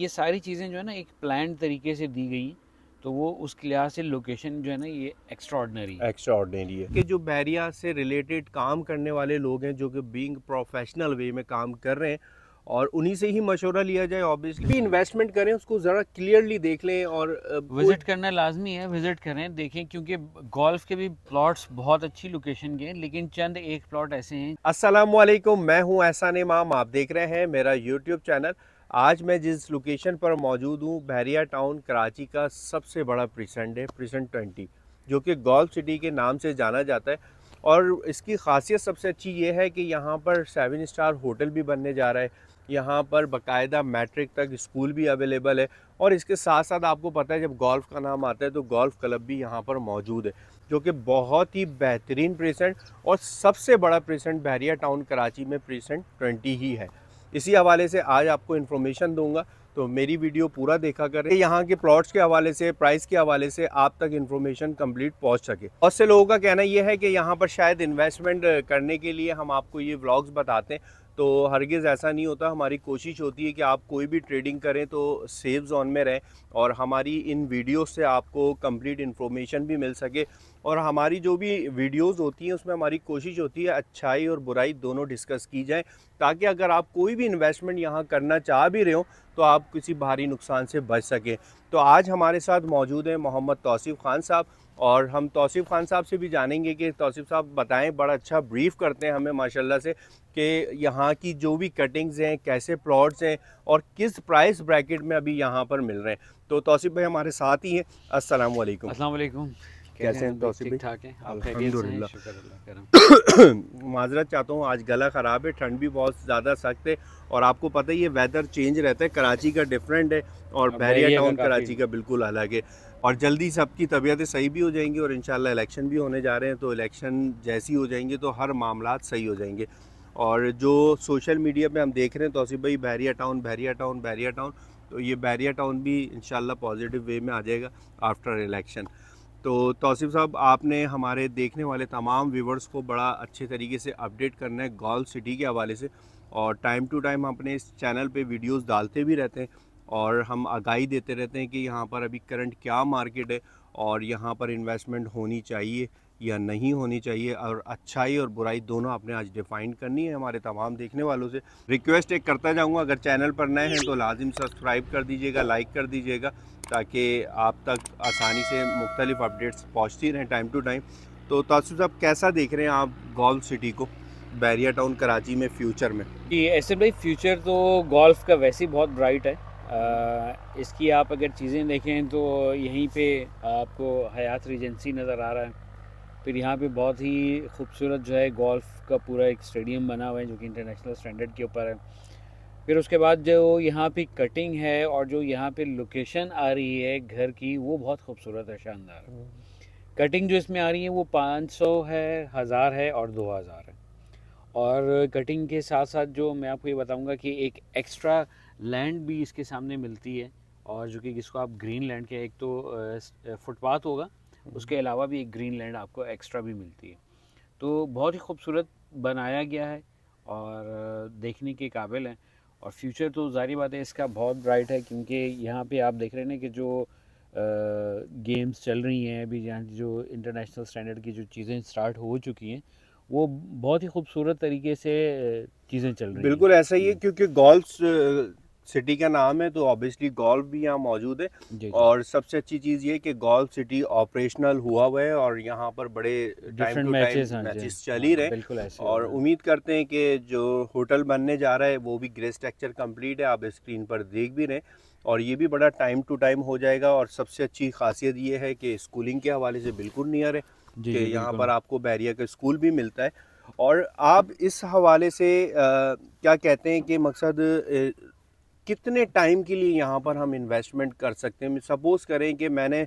ये सारी चीज़ें जो है ना एक प्लान तरीके से दी गई तो वो उस लिहाज से लोकेशन जो है ना ये एक्स्ट्रॉडनरी एक्स्ट्रॉडनरी है कि जो बैरिया से रिलेटेड काम करने वाले लोग हैं जो कि बीइंग प्रोफेशनल वे में काम कर रहे हैं और उन्हीं से ही मशवरा लिया जाए ऑब्वियसली भी इन्वेस्टमेंट करें उसको ज़रा क्लियरली देख लें और विज़िट करना लाजमी है विज़िट करें देखें क्योंकि गोल्फ के भी प्लॉट्स बहुत अच्छी लोकेशन के हैं लेकिन चंद एक प्लॉट ऐसे हैं असलम मैं हूँ एहसान इमाम आप देख रहे हैं मेरा यूट्यूब चैनल आज मैं जिस लोकेशन पर मौजूद हूँ बहरिया टाउन कराची का सबसे बड़ा प्रिसेंट है प्रिसेंट ट्वेंटी जो कि गोल्फ सिटी के नाम से जाना जाता है और इसकी खासियत सबसे अच्छी ये है कि यहाँ पर सेवन स्टार होटल भी बनने जा रहा है यहाँ पर बकायदा मैट्रिक तक स्कूल भी अवेलेबल है और इसके साथ साथ आपको पता है जब गोल्फ़ का नाम आता है तो गोल्फ़ क्लब भी यहाँ पर मौजूद है जो कि बहुत ही बेहतरीन प्रेसेंट और सबसे बड़ा प्रेसेंट बहरिया टाउन कराची में प्रेसेंट ट्वेंटी ही है इसी हवाले से आज आपको इन्फॉर्मेशन दूंगा तो मेरी वीडियो पूरा देखा करें यहाँ के प्लॉट्स के हवाले से प्राइस के हवाले से आप तक इन्फॉर्मेशन कंप्लीट पहुँच सके बहुत से लोगों का कहना यह है कि यहाँ पर शायद इन्वेस्टमेंट करने के लिए हम आपको ये ब्लॉग्स बताते हैं तो हरगिज़ ऐसा नहीं होता हमारी कोशिश होती है कि आप कोई भी ट्रेडिंग करें तो सेफ जोन में रहें और हमारी इन वीडियो से आपको कंप्लीट इन्फॉर्मेशन भी मिल सके और हमारी जो भी वीडियोस होती हैं उसमें हमारी कोशिश होती है अच्छाई और बुराई दोनों डिस्कस की जाए ताकि अगर आप कोई भी इन्वेस्टमेंट यहाँ करना चाह भी रहे हो तो आप किसी भारी नुकसान से बच सकें तो आज हमारे साथ मौजूद हैं मोहम्मद तौसीफ़ ख़ान साहब और हम तौसीफ़ ख़ान साहब से भी जानेंगे कि तौसीफ़ साहब बताएं बड़ा अच्छा ब्रीफ़ करते हैं हमें माशाल्लाह से कि यहाँ की जो भी कटिंग्स हैं कैसे प्लॉट्स हैं और किस प्राइस ब्रैकेट में अभी यहाँ पर मिल रहे हैं तो तौसीफ़ भाई हमारे साथ ही हैं असलकम अल्लाम कैसे हैं तौसीब तो भाई माजरत चाहता हूँ आज गला ख़राब है ठंड भी बहुत ज़्यादा सख्त है और आपको पता है ये वेदर चेंज रहता है कराची का डिफरेंट है और बहरिया टाउन कराची का बिल्कुल अलग है और जल्दी सबकी तबीयतें सही भी हो जाएंगी और इन इलेक्शन भी होने जा रहे हैं तो इलेक्शन जैसी हो जाएंगे तो हर मामला सही हो जाएंगे और जो सोशल मीडिया पर हम देख रहे हैं तोसीफ भाई Bahria town Bahria town Bahria town तो ये बैरिया टाउन भी इन पॉजिटिव वे में आ जाएगा आफ्टर इलेक्शन तो तौसीफ साहब आपने हमारे देखने वाले तमाम व्यूवर्स को बड़ा अच्छे तरीके से अपडेट करना है गोल सिटी के हवाले से और टाइम टू टाइम अपने इस चैनल पे वीडियोस डालते भी रहते हैं और हम आगाही देते रहते हैं कि यहाँ पर अभी करंट क्या मार्केट है और यहाँ पर इन्वेस्टमेंट होनी चाहिए या नहीं होनी चाहिए और अच्छाई और बुराई दोनों आपने आज डिफाइन करनी है हमारे तमाम देखने वालों से रिक्वेस्ट एक करता जाऊँगा अगर चैनल पर नए हैं तो लाजिम सब्सक्राइब कर दीजिएगा लाइक कर दीजिएगा ताकि आप तक आसानी से मुख्तलिफ अपडेट्स पहुँचती रहें टाइम टू टाइम तो तासुर साहब कैसा देख रहे हैं आप गोल्फ सिटी को बैरिया टाउन कराची में फ्यूचर में जी ऐसे भाई फ्यूचर तो गोल्फ का वैसे ही बहुत ब्राइट है आ, इसकी आप अगर चीज़ें देखें तो यहीं पे आपको हयात रिजेंसी नज़र आ रहा है फिर यहाँ पे बहुत ही खूबसूरत जो है गोल्फ़ का पूरा एक स्टेडियम बना हुआ है जो कि इंटरनेशनल स्टैंडर्ड के ऊपर है फिर उसके बाद जो यहाँ पे कटिंग है और जो यहाँ पे लोकेशन आ रही है घर की वो बहुत खूबसूरत है शानदार कटिंग जो इसमें आ रही है वो 500 है हज़ार है और 2000 है और कटिंग के साथ साथ जो मैं आपको ये बताऊंगा कि एक एक्स्ट्रा लैंड भी इसके सामने मिलती है और जो कि जिसको आप ग्रीन लैंड के एक तो फुटपाथ होगा उसके अलावा भी एक ग्रीन लैंड आपको एक्स्ट्रा भी मिलती है तो बहुत ही खूबसूरत बनाया गया है और देखने के काबिल हैं और फ्यूचर तो जारी बात है इसका बहुत ब्राइट है क्योंकि यहाँ पे आप देख रहे हैं कि जो गेम्स चल रही हैं अभी यहाँ जो इंटरनेशनल स्टैंडर्ड की जो चीज़ें स्टार्ट हो चुकी हैं वो बहुत ही खूबसूरत तरीके से चीज़ें चल रही हैं बिल्कुल ऐसा ही है हम्म। क्योंकि गोल्फ सिटी का नाम है तो ऑब्वियसली गोल्फ भी यहाँ मौजूद है जी जी। और सबसे अच्छी चीज़ ये कि गोल्फ सिटी ऑपरेशनल हुआ हुआ है और यहाँ पर बड़े टाइम टू टाइम मैचेस चल ही रहे और उम्मीद करते हैं कि जो होटल बनने जा रहा है वो भी ग्रे स्ट्रक्चर कम्प्लीट है आप स्क्रीन पर देख भी रहे और ये भी बड़ा टाइम टू टाइम हो जाएगा और सबसे अच्छी खासियत ये है कि स्कूलिंग के हवाले से बिल्कुल नियर है कि यहाँ पर आपको बैरिया का स्कूल भी मिलता है और आप इस हवाले से आ, क्या कहते हैं कि मकसद कितने टाइम के लिए यहाँ पर हम इन्वेस्टमेंट कर सकते हैं सपोज़ करें कि मैंने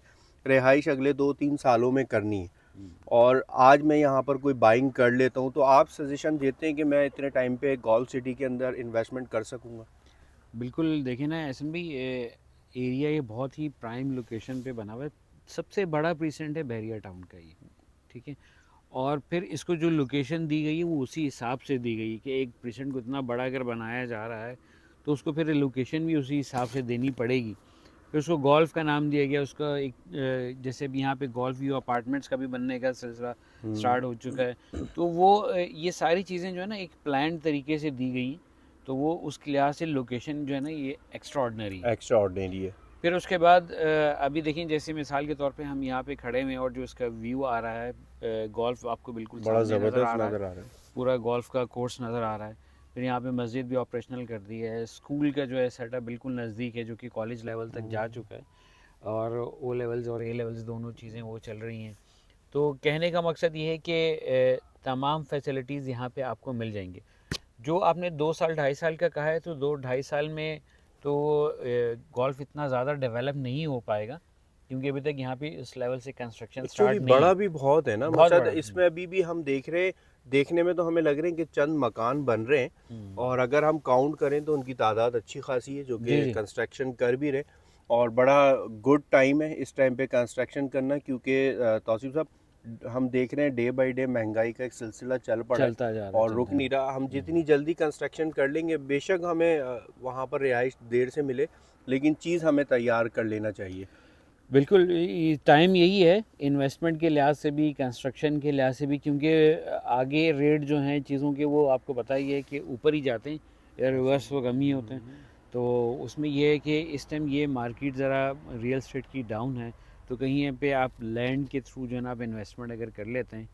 रिहाइश अगले दो तीन सालों में करनी है हम्म। और आज मैं यहाँ पर कोई बाइंग कर लेता हूँ तो आप सजेशन देते हैं कि मैं इतने टाइम पे गोल्फ सिटी के अंदर इन्वेस्टमेंट कर सकूँगा बिल्कुल देखिए ना एस एम एरिया ये बहुत ही प्राइम लोकेशन पे बना हुआ है सबसे बड़ा प्रीसेंट है बहरिया टाउन का ये ठीक है और फिर इसको जो लोकेशन दी गई है वो उसी हिसाब से दी गई कि एक प्रीसेंट को इतना बड़ा अगर बनाया जा रहा है तो उसको फिर लोकेशन भी उसी हिसाब से देनी पड़ेगी फिर उसको गोल्फ़ का नाम दिया गया उसका एक जैसे भी यहाँ पे गोल्फ व्यू अपार्टमेंट्स का भी बनने का सिलसिला स्टार्ट हम्म। हो चुका है तो वो ये सारी चीज़ें जो है ना एक प्लान तरीके से दी गई तो वो उस लिहाज से लोकेशन जो है ना ये एक्स्ट्रॉडनरी एक्स्ट्रॉडनरी है फिर उसके बाद अभी देखें जैसे मिसाल के तौर पे हम यहाँ पे खड़े हुए और जो इसका व्यू आ रहा है गोल्फ आपको बिल्कुल बड़ा ज़बरदस्त नज़र आ रहा है पूरा गोल्फ का कोर्स नज़र आ रहा है फिर यहाँ पे मस्जिद भी ऑपरेशनल कर दी है स्कूल का जो है सेटअप बिल्कुल नज़दीक है जो कि कॉलेज लेवल तक जा हम्म। चुका है और ओ लेवल्स और ए लेवल्स दोनों चीज़ें वो चल रही हैं तो कहने का मकसद ये है कि तमाम फैसिलिटीज़ यहाँ पे आपको मिल जाएंगी जो आपने दो साल ढाई साल का कहा है तो दो ढाई साल में तो गोल्फ़ इतना ज़्यादा डेवलप नहीं हो पाएगा क्योंकि अभी तक यहाँ पे इस लेवल से कंस्ट्रक्शन स्टार्ट बड़ा भी बहुत है ना मतलब इसमें हम्म। अभी भी हम देख रहे देखने में तो हमें लग रहे हैं कि चंद मकान बन रहे हैं हम्म। और अगर हम काउंट करें तो उनकी तादाद अच्छी खासी है जो कि कंस्ट्रक्शन कर भी रहे और बड़ा गुड टाइम है इस टाइम पे कंस्ट्रक्शन करना क्योंकि तोसीफ साहब हम देख रहे हैं डे बाई डे महंगाई का एक सिलसिला चल पड़ा चलता जा रहा और रुक नहीं रहा हम हम्म। जितनी जल्दी कंस्ट्रक्शन कर लेंगे बेशक हमें वहाँ पर रिहाइश देर से मिले लेकिन चीज़ हमें तैयार कर लेना चाहिए बिल्कुल टाइम यही है इन्वेस्टमेंट के लिहाज से भी कंस्ट्रक्शन के लिहाज से भी क्योंकि आगे रेट जो हैं चीज़ों के वो आपको पता ही है कि ऊपर ही जाते हैं या रिवर्स वो कम ही हम्म, होते हैं हम्म, हम्म। तो उसमें यह है कि इस टाइम ये मार्केट ज़रा रियल स्टेट की डाउन है तो कहीं पे आप लैंड के थ्रू जो है ना आप इन्वेस्टमेंट अगर कर लेते हैं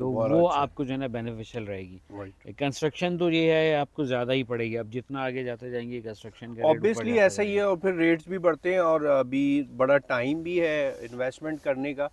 तो वो अच्छा। आपको जो है ना बेनिफिशियल रहेगी कंस्ट्रक्शन तो ये है आपको ज़्यादा ही पड़ेगी अब जितना आगे जाते जाएंगे कंस्ट्रक्शन का ऑब्वियसली ऐसा ही है और फिर रेट्स भी बढ़ते हैं और अभी बड़ा टाइम भी है इन्वेस्टमेंट करने का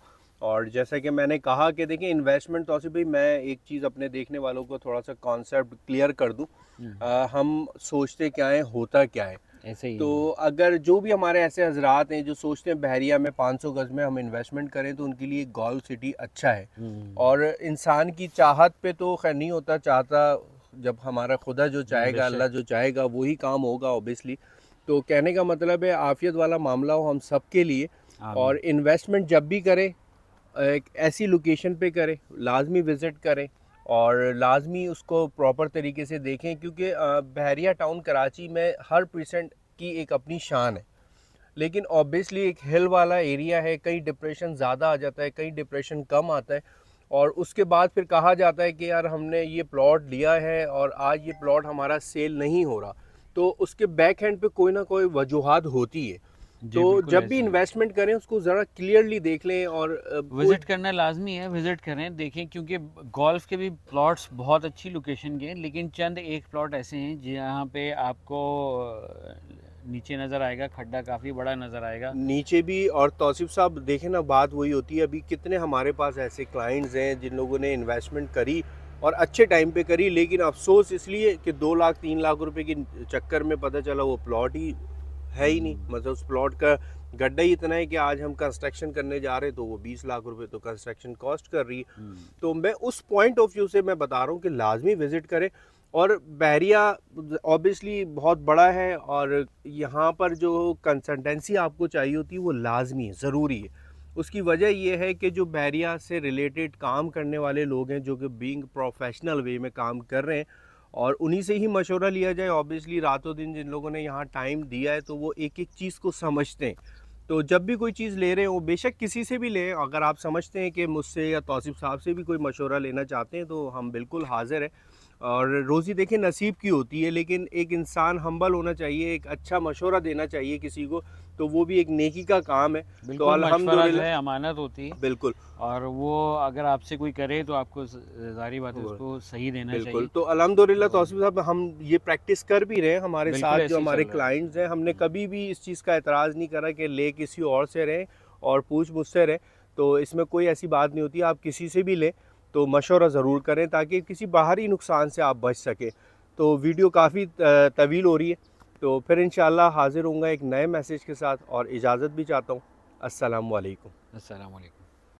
और जैसा कि मैंने कहा कि देखिए इन्वेस्टमेंट तो भी मैं एक चीज़ अपने देखने वालों को थोड़ा सा कॉन्सेप्ट क्लियर कर दूँ हम्म। हम सोचते क्या है होता क्या है ऐसे ही तो अगर जो भी हमारे ऐसे हजरात हैं जो सोचते हैं बहरिया में 500 गज में हम इन्वेस्टमेंट करें तो उनके लिए गोल्फ सिटी अच्छा है हम्म। और इंसान की चाहत पे तो खैर नहीं होता चाहता जब हमारा खुदा जो हाँ, चाहेगा अल्लाह जो चाहेगा वही काम होगा ओबियसली तो कहने का मतलब है आफियत वाला मामला हो हम सब के लिए और इन्वेस्टमेंट जब भी करें एक ऐसी लोकेशन पे करें लाजमी विज़िट करें और लाजमी उसको प्रॉपर तरीके से देखें क्योंकि बहरिया टाउन कराची में हर परसेंट की एक अपनी शान है लेकिन ऑब्वियसली एक हिल वाला एरिया है कहीं डिप्रेशन ज़्यादा आ जाता है कहीं डिप्रेशन कम आता है और उसके बाद फिर कहा जाता है कि यार हमने ये प्लॉट लिया है और आज ये प्लॉट हमारा सेल नहीं हो रहा तो उसके बैक हैंड पे कोई ना कोई वजूहत होती है तो जब भी इन्वेस्टमेंट करें उसको ज़रा क्लियरली देख लें और विज़िट करना लाजमी है विज़िट करें देखें क्योंकि गोल्फ के भी प्लॉट्स बहुत अच्छी लोकेशन के हैं लेकिन चंद एक प्लॉट ऐसे हैं जहाँ पे आपको नीचे नजर आएगा खड्डा काफी बड़ा नजर आएगा नीचे भी और तोसिफ़ साहब देखें ना बात वही होती है अभी कितने हमारे पास ऐसे क्लाइंट्स हैं जिन लोगों ने इन्वेस्टमेंट करी और अच्छे टाइम पे करी लेकिन अफसोस इसलिए कि दो लाख तीन लाख रुपए के चक्कर में पता चला वो प्लॉट ही है ही नहीं हम्म। मतलब उस प्लॉट का गड्ढा ही इतना है कि आज हम कंस्ट्रक्शन करने जा रहे तो वो बीस लाख रुपए तो कंस्ट्रक्शन कॉस्ट कर रही हम्म। तो मैं उस पॉइंट ऑफ व्यू से मैं बता रहा हूँ कि लाजमी विजिट करें और बहरिया ऑब्वियसली बहुत बड़ा है और यहाँ पर जो कंसल्टेंसी आपको चाहिए होती है वो लाजमी है ज़रूरी है उसकी वजह यह है कि जो बहरिया से रिलेटेड काम करने वाले लोग हैं जो कि बीइंग प्रोफेशनल वे में काम कर रहे हैं और उन्हीं से ही मशवरा लिया जाए ऑब्वियसली रातों दिन जिन लोगों ने यहाँ टाइम दिया है तो वो एक एक चीज़ को समझते हैं तो जब भी कोई चीज़ ले रहे हो बेशक किसी से भी लें अगर आप समझते हैं कि मुझसे या तोसिफ़ साहब से भी कोई मशवरा लेना चाहते हैं तो हम बिल्कुल हाज़िर हैं और रोज़ी देखिए नसीब की होती है लेकिन एक इंसान हम्बल होना चाहिए एक अच्छा मशवरा देना चाहिए किसी को तो वो भी एक नेकी का काम है तो है अमानत होती है बिल्कुल और वो अगर आपसे कोई करे तो आपको जारी बात है उसको सही देना बिल्कुल चाहिए। तो अलहमदिल्ला तो साहब हम ये प्रैक्टिस कर भी रहे हैं हमारे साथ जो हमारे क्लाइंट्स हैं हमने कभी भी इस चीज़ का एतराज़ नहीं करा कि ले किसी और से रहें और पूछ मुझसे रहें तो इसमें कोई ऐसी बात नहीं होती आप किसी से भी लें तो मशवरा ज़रूर करें ताकि किसी बाहरी नुकसान से आप बच सकें तो वीडियो काफ़ी तवील हो रही है तो फिर इन हाज़िर होंगे एक नए मैसेज के साथ और इजाज़त भी चाहता हूँ असलकम असल